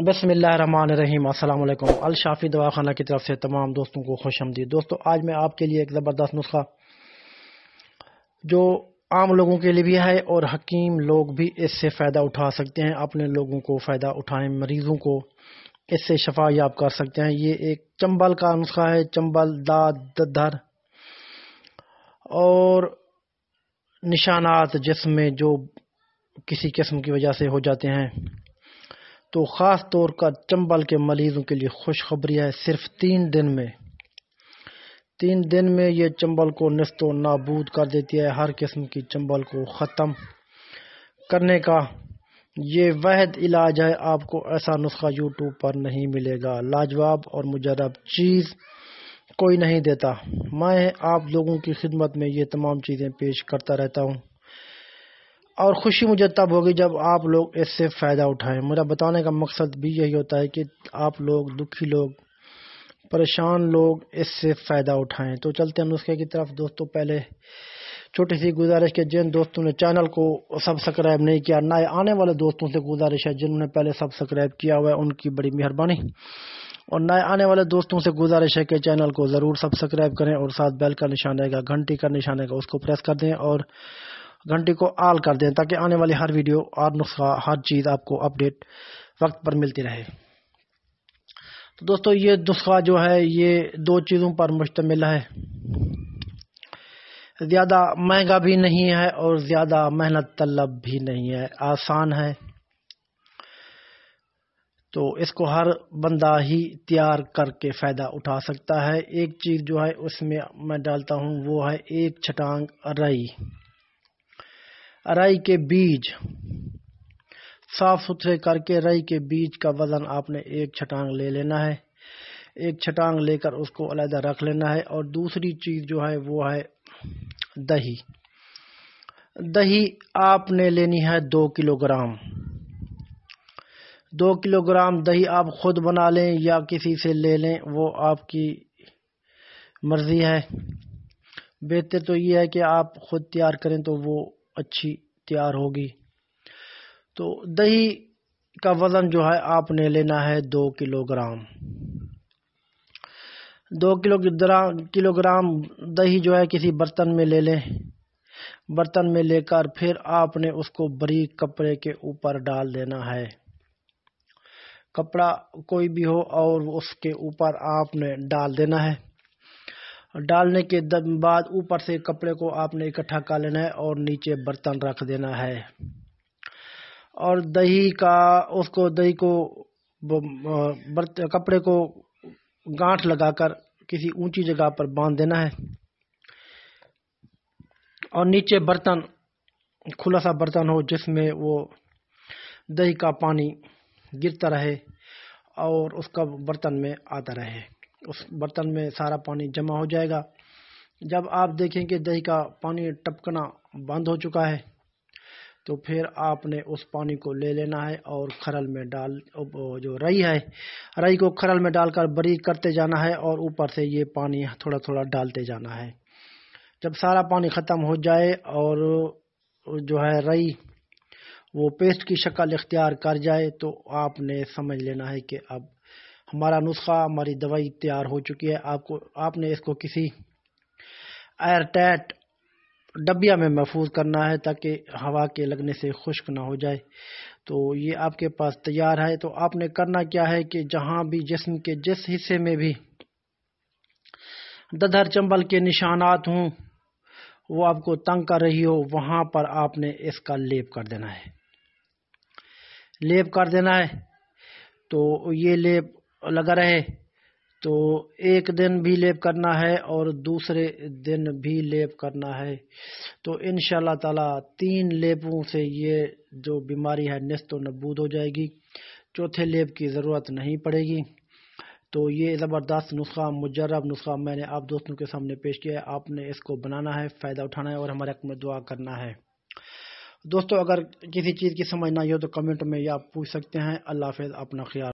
बसमीम अल्लाम अलशाफ़ी दवाखाना की तरफ से तमाम दोस्तों को खुश आमदी दोस्तों आज मैं आपके लिए एक ज़बरदस्त नुस्खा जो आम लोगों के लिए भी है और हकीम लोग भी इससे फ़ायदा उठा सकते हैं अपने लोगों को फ़ायदा उठाएं मरीज़ों को इससे शफा याब कर सकते हैं ये एक चंबल का नुस्खा है चंबल दाद और निशानात जिसमें जो किसी किस्म की वजह से हो जाते हैं तो ख़ास तौर का चंबल के मरीजों के लिए खुशखबरी है सिर्फ तीन दिन में तीन दिन में ये चंबल को नस्त नाबूद कर देती है हर किस्म की चंबल को ख़त्म करने का ये वहद इलाज है आपको ऐसा नुस्खा यूट्यूब पर नहीं मिलेगा लाजवाब और मुजरब चीज़ कोई नहीं देता मैं आप लोगों की खिदमत में ये तमाम चीज़ें पेश करता रहता हूँ और खुशी मुझे तब होगी जब आप लोग इससे फ़ायदा उठाएं मेरा बताने का मकसद भी यही होता है कि आप लोग दुखी लोग परेशान लोग इससे फ़ायदा उठाएं तो चलते हैं नुस्खे की तरफ दोस्तों पहले छोटी सी गुजारिश के जिन दोस्तों ने चैनल को सब्सक्राइब नहीं किया ना आने वाले दोस्तों से गुजारिश है जिन्होंने पहले सब्सक्राइब किया हुआ है उनकी बड़ी मेहरबानी और नए आने वाले दोस्तों से गुजारिश है कि चैनल को ज़रूर सब्सक्राइब करें और साथ बेल का निशान रहेगा घंटी का निशान रहेगा उसको प्रेस कर दें और घंटी को आल कर दें ताकि आने वाली हर वीडियो हर नुस्खा हर चीज़ आपको अपडेट वक्त पर मिलती रहे तो दोस्तों ये नुस्खा जो है ये दो चीज़ों पर मुश्तमिल है ज़्यादा महंगा भी नहीं है और ज़्यादा मेहनत तलब भी नहीं है आसान है तो इसको हर बंदा ही तैयार करके फ़ायदा उठा सकता है एक चीज़ जो है उसमें मैं डालता हूँ वो है एक छटांग रई राई के बीज साफ सुथरे करके रई के बीज का वज़न आपने एक छटांग ले लेना है एक छटांग लेकर उसको अलहदा रख लेना है और दूसरी चीज़ जो है वो है दही दही आपने लेनी है दो किलोग्राम दो किलोग्राम दही आप खुद बना लें या किसी से ले लें वो आपकी मर्ज़ी है बेहतर तो ये है कि आप खुद तैयार करें तो वो अच्छी तैयार होगी तो दही का वज़न जो है आपने लेना है दो किलोग्राम दो किलो किलोग्राम दही जो है किसी बर्तन में ले लें बर्तन में लेकर फिर आपने उसको बरीक कपड़े के ऊपर डाल देना है कपड़ा कोई भी हो और उसके ऊपर आपने डाल देना है डालने के बाद ऊपर से कपड़े को आपने इकट्ठा कर लेना है और नीचे बर्तन रख देना है और दही का उसको दही को बर्त कपड़े को गांठ लगाकर किसी ऊंची जगह पर बांध देना है और नीचे बर्तन खुला सा बर्तन हो जिसमें वो दही का पानी गिरता रहे और उसका बर्तन में आता रहे उस बर्तन में सारा पानी जमा हो जाएगा जब आप देखें कि दही का पानी टपकना बंद हो चुका है तो फिर आपने उस पानी को ले लेना है और खरल में डाल जो रई है रई को खरल में डालकर बरी करते जाना है और ऊपर से ये पानी थोड़ा थोड़ा डालते जाना है जब सारा पानी ख़त्म हो जाए और जो है रई वो पेस्ट की शक्ल इख्तियार कर जाए तो आपने समझ लेना है कि अब हमारा नुस्खा हमारी दवाई तैयार हो चुकी है आपको आपने इसको किसी एयर टैट डब्बिया में महफूज करना है ताकि हवा के लगने से खुश्क ना हो जाए तो ये आपके पास तैयार है तो आपने करना क्या है कि जहाँ भी जिसम के जिस हिस्से में भी दधर चंबल के निशानात हों वो आपको तंग कर रही हो वहां पर आपने इसका लेप कर देना है लेप कर देना है तो ये लेप लगा रहे तो एक दिन भी लेप करना है और दूसरे दिन भी लेप करना है तो इन ताला तीन लेपों से ये जो बीमारी है नस्त व नबूद हो जाएगी चौथे लेप की ज़रूरत नहीं पड़ेगी तो ये ज़बरदस्त नुस्खा मुजरब नुस्खा मैंने आप दोस्तों के सामने पेश किया है आपने इसको बनाना है फ़ायदा उठाना है और हमारे हक में दुआ करना है दोस्तों अगर किसी चीज़ की समझ ना हो तो कमेंट में या पूछ सकते हैं अल्लाह हाफ अपना ख्याल